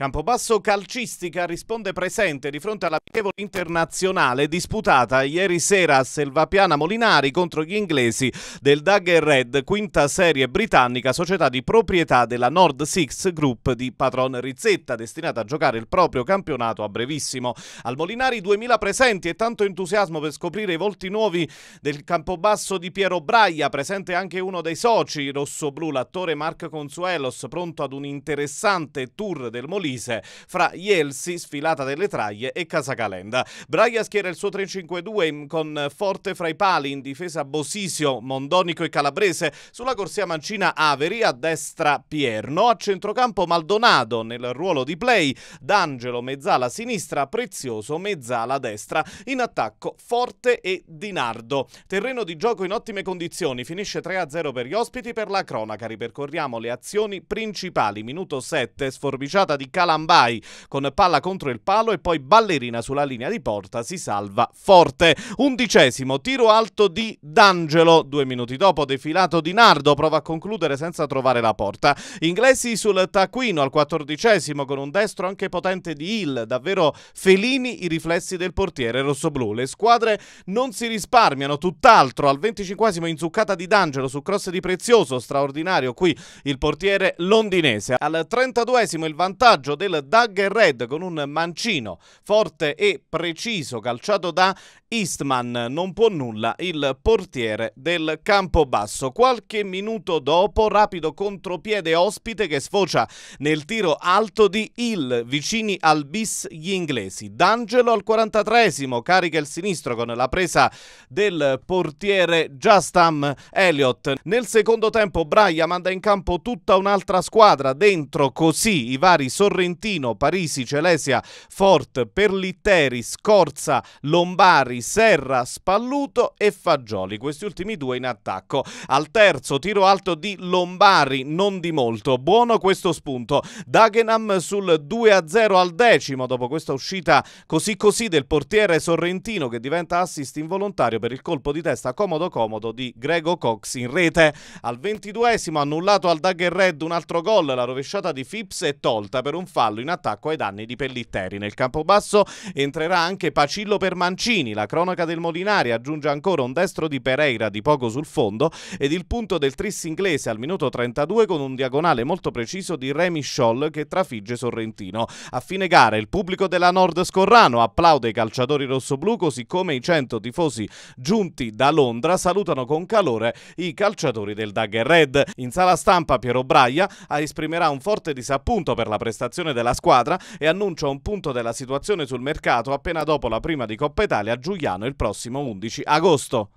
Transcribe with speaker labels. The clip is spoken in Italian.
Speaker 1: Campobasso calcistica risponde presente di fronte all'amichevole internazionale disputata ieri sera a Selvapiana Molinari contro gli inglesi del Dagger Red, quinta serie britannica, società di proprietà della Nord Six Group di Patron Rizzetta, destinata a giocare il proprio campionato a brevissimo. Al Molinari 2000 presenti e tanto entusiasmo per scoprire i volti nuovi del Campobasso di Piero Braia, presente anche uno dei soci rossoblù, l'attore Mark Consuelos, pronto ad un interessante tour del Molinari divise fra Jelsi, sfilata delle traglie, e Casacalenda. Braia schiera il suo 3-5-2 con Forte fra i pali in difesa Bosisio, Mondonico e Calabrese, sulla corsia Mancina Averi, a destra Pierno, a centrocampo Maldonado nel ruolo di play, D'Angelo mezzala sinistra, Prezioso mezzala destra, in attacco Forte e Dinardo. Terreno di gioco in ottime condizioni, finisce 3-0 per gli ospiti per la cronaca, ripercorriamo le azioni principali, minuto 7, sforbiciata di Calabrese Calambai con palla contro il palo e poi ballerina sulla linea di porta si salva forte. Undicesimo tiro alto di D'Angelo, due minuti dopo defilato di Nardo prova a concludere senza trovare la porta. Inglesi sul taccuino al quattordicesimo con un destro anche potente di Hill, davvero felini i riflessi del portiere rossoblu. Le squadre non si risparmiano, tutt'altro al venticinquesimo inzuccata di D'Angelo su cross di Prezioso, straordinario qui il portiere londinese. Al trentaduesimo il vantaggio vantaggio del Red con un mancino forte e preciso calciato da Eastman. Non può nulla il portiere del campo basso. Qualche minuto dopo, rapido contropiede ospite che sfocia nel tiro alto di Hill, vicini al bis gli inglesi. D'Angelo al 43esimo carica il sinistro con la presa del portiere Justam Elliott. Nel secondo tempo Braia manda in campo tutta un'altra squadra, dentro così i vari sorpresi Sorrentino, Parisi, Celesia, Fort, Perlitteri, Scorza, Lombari, Serra, Spalluto e Fagioli. Questi ultimi due in attacco. Al terzo tiro alto di Lombari, non di molto. Buono questo spunto. Dagenham sul 2-0 al decimo dopo questa uscita così così del portiere sorrentino che diventa assist involontario per il colpo di testa comodo comodo di Grego Cox in rete. Al ventiduesimo annullato al Dagger Red un altro gol, la rovesciata di Phipps è tolta per un un fallo in attacco ai danni di Pellitteri. Nel campo basso entrerà anche Pacillo per Mancini. La cronaca del Molinari aggiunge ancora un destro di Pereira di poco sul fondo ed il punto del Triss inglese al minuto 32 con un diagonale molto preciso di Remy Scholl che trafigge Sorrentino. A fine gara il pubblico della Nord Scorrano applaude i calciatori rossoblù così come i 100 tifosi giunti da Londra salutano con calore i calciatori del Dagger Red. In sala stampa Piero Braia esprimerà un forte disappunto per la prestazione prestazione della squadra e annuncia un punto della situazione sul mercato appena dopo la prima di Coppa Italia a Giuliano il prossimo 11 agosto.